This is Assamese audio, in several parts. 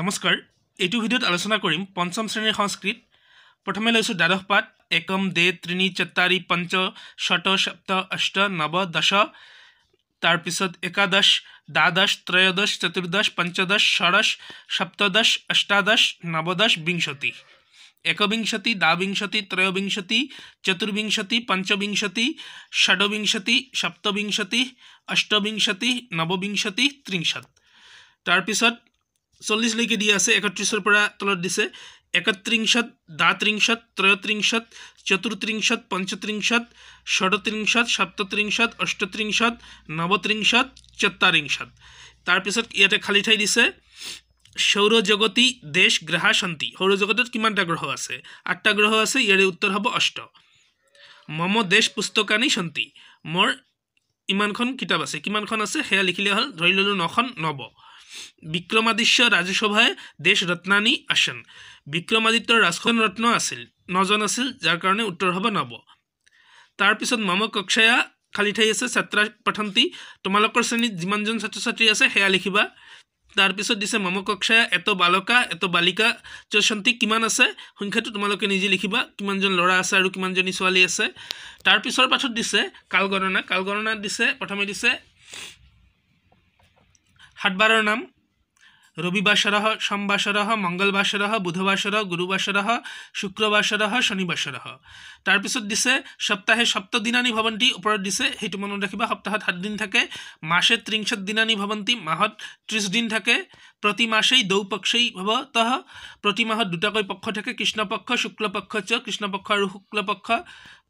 নমস্কাৰ এইটো ভিডিঅ'ত আলোচনা কৰিম পঞ্চম শ্ৰেণীৰ সংস্কৃত প্ৰথমে লৈছোঁ দ্বাদশ পাত একম দে ত্ৰিনি চত্তাৰি পঞ্চ ষট সপ্ত অষ্ট নৱ দশ তাৰপিছত একাদশ দ্বাদশ ত্ৰয়োদশ চতুৰ্দশ পঞ্চদশ ষোড়শ সপ্তদশ অষ্টাদশ নৱদশ বিংশতি একবিংশতি দ্বাবিংশতি ত্রয়োবিংশতি চতুর্িংশতি পঞ্চবিংশতি ষডবিংশতি সপ্তবিংশতি অষ্টবিংশতি নববিংশতি ত্ৰিংশত তাৰপিছত চল্লিছ লৈকে দি আছে একত্ৰিছৰ পৰা তলত দিছে একত্ৰিংশত দাত্ৰিংশত ত্ৰয়ত্ৰিংশত চতুৰ্ত্ৰিংশত পঞ্চত্ৰিংশত ষড়ত্ৰিংশত সপ্তত্ৰিংশত অষ্টত্ৰিংশত নৱত্ৰিংশত চত্বাৰিংশত তাৰপিছত ইয়াতে খালী ঠাই দিছে সৌৰজগতি দেশ গ্ৰহাশান্তি সৌৰজগতত কিমানটা গ্ৰহ আছে আঠটা গ্ৰহ আছে ইয়াৰে উত্তৰ হ'ব অষ্ট মম দেশ পুস্তকানী শান্তি মোৰ ইমানখন কিতাপ আছে কিমানখন আছে সেয়া লিখিলে হ'ল ধৰি ল'লোঁ নখন নৱ বিক্ৰমাদিত্য ৰাজ্যসভাই দেশ ৰত্নানী আছেন বিক্ৰমাদিত্য ৰাজখন ৰত্ন আছিল নজন আছিল যাৰ কাৰণে উত্তৰ হ'ব নৱ তাৰপিছত মম কক্ষয়া খালী ঠাই আছে ছাত্ৰ পঠান্তি তোমালোকৰ শ্ৰেণীত যিমানজন ছাত্ৰ ছাত্ৰী আছে সেয়া লিখিবা তাৰপিছত দিছে মম কক্ষয়া এত বালকা এত বালিকা যন্তি কিমান আছে সংখ্যাটো তোমালোকে নিজে লিখিবা কিমানজন ল'ৰা আছে আৰু কিমানজনী ছোৱালী আছে তাৰপিছৰ পাঠত দিছে কালগণনা কালগণনা দিছে প্ৰথমে দিছে সাতবাৰৰ নাম রবিবাসরহ সোমবাসরহ মঙ্গলবাসরহ বুধবাসরহ গুরুবাসরহ শুক্রবাসরহ শনিবাসরহ তাৰপিছত দিছে সপ্তাহে সপ্তদিনানী ভৱন্তী ওপৰত দিছে সেইটো মনত ৰাখিবা সপ্তাহত সাতদিন থাকে মাসে ত্ৰিংশত দিনানী ভৱন্তী মাহত ত্ৰিছ দিন থাকে প্ৰতি মাসেই দৌপক্ষেই ভৱতঃ প্রতি মাহত দুটাকৈ পক্ষ থাকে কৃষ্ণপক্ষ শুক্লপক্ষ চ কৃষ্ণপক্ষ আৰু শুক্লপক্ষ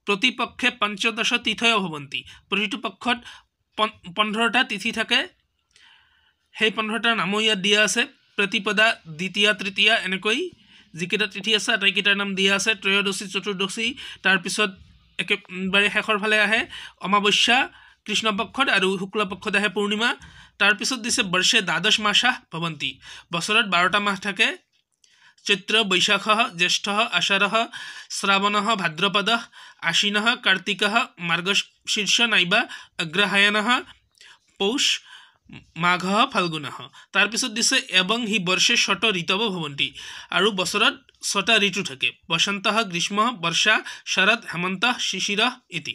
প্ৰতিপক্ষে পঞ্চদশ তিথয় ভৱন্তী প্রতিটি পক্ষত পোন্ধৰটা তিথি থাকে সেই পোন্ধৰটা নামো ইয়াত দিয়া আছে প্ৰতিপদা দ্বিতীয়া তৃতীয়া এনেকৈ যিকেইটা তিথি আছে আটাইকেইটাৰ নাম দিয়া আছে ত্ৰয়োদশী চতুৰ্দশী তাৰপিছত একেবাৰে শেষৰ ফালে আহে অমাৱস্যা কৃষ্ণপক্ষত আৰু শুক্ল পক্ষত আহে পূৰ্ণিমা তাৰপিছত দিছে বৰ্ষে দ্বাদশ মাহাহ ভৱন্তি বছৰত বাৰটা মাহ থাকে চৈত্ৰ বৈশাখ জ্যেষ্ঠ আষাৰহ শ্ৰাৱণ ভাদ্ৰপদ আশ্বিন কাৰ্তিক মাৰ্গ মাৰ্গশীৰ্ষ নাইবা অগ্ৰহায়ণ পৌষ মাঘ ফাল্গুনাহ তাৰপিছত দিছে এবং হি বৰ্ষে ষট ঋতব ভৱন্তি আৰু বছৰত ছটা ঋতু থাকে বসন্ত গ্ৰীষ্ম বর্ষা শৰৎ হেমন্ত শিশির ইতি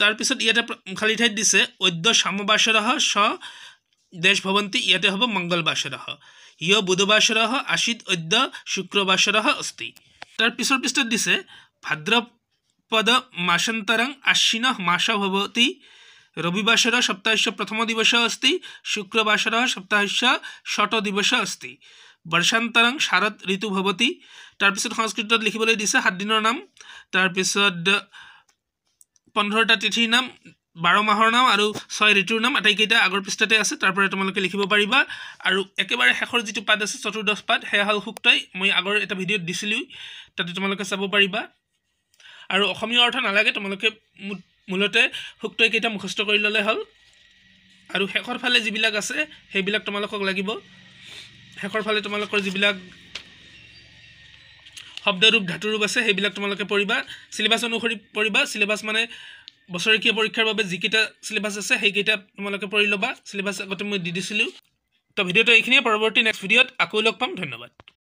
তাৰপিছত ইয়াতে খালি ঠাইত দিছে অদ্য শ্যামবাসৰহ স দেশ ভৱন্তি ইয়াতে হ'ব মংগলবাসৰহ ইয় বুধবাসৰহ আশিত অদ্য শুক্ৰবাসৰহ অস্তি তাৰ পিছৰ দিছে ভাদ্ৰপদ মাসান্তরং আশ্বিন মাস ভৱতী ରବିବାସର ସପ୍ତାହ ପ୍ରଥମ ଦିବସ ଅସ୍ତି ଶୁକ୍ରବାସର ସପ୍ତାହ ଷଟ ଦିବସ ଅସ୍ତି বৰ্ষান্তৰং শাৰদ ঋতু ভৱতি তাৰপিছত সংস্কৃতত লিখিবলৈ দিছে সাতদিনৰ নাম তাৰপিছত পোন্ধৰটা তিথিৰ নাম বাৰ মাহৰ নাম আৰু ছয় ঋতুৰ নাম আটাইকেইটা আগৰ পৃষ্ঠাতে আছে তাৰ পৰা তোমালোকে লিখিব পাৰিবা আৰু একেবাৰে শেষৰ যিটো পাত আছে চতুৰ্দশ পাত সেয়া হ'ল সুক্তই মই আগৰ এটা ভিডিঅ'ত দিছিলোঁ তাতে তোমালোকে চাব পাৰিবা আৰু অসমীয়া অৰ্থ নালাগে তোমালোকে মোৰ মূলতে সুক্ত এইকেইটা মুখস্থ কৰি ল'লে হ'ল আৰু শেষৰ ফালে যিবিলাক আছে সেইবিলাক তোমালোকক লাগিব শেষৰ ফালে তোমালোকৰ যিবিলাক শব্দৰূপ ধাতুৰূপ আছে সেইবিলাক তোমালোকে পঢ়িবা চিলেবাছ অনুসৰি পঢ়িবা চিলেবাছ মানে বছৰেকীয়া পৰীক্ষাৰ বাবে যিকেইটা চিলেবাছ আছে সেইকেইটা তোমালোকে পঢ়ি ল'বা চিলেবাছ আগতে মই দি দিছিলোঁ তো ভিডিঅ'টো এইখিনিয়ে পৰৱৰ্তী নেক্সট ভিডিঅ'ত আকৌ লগ পাম ধন্যবাদ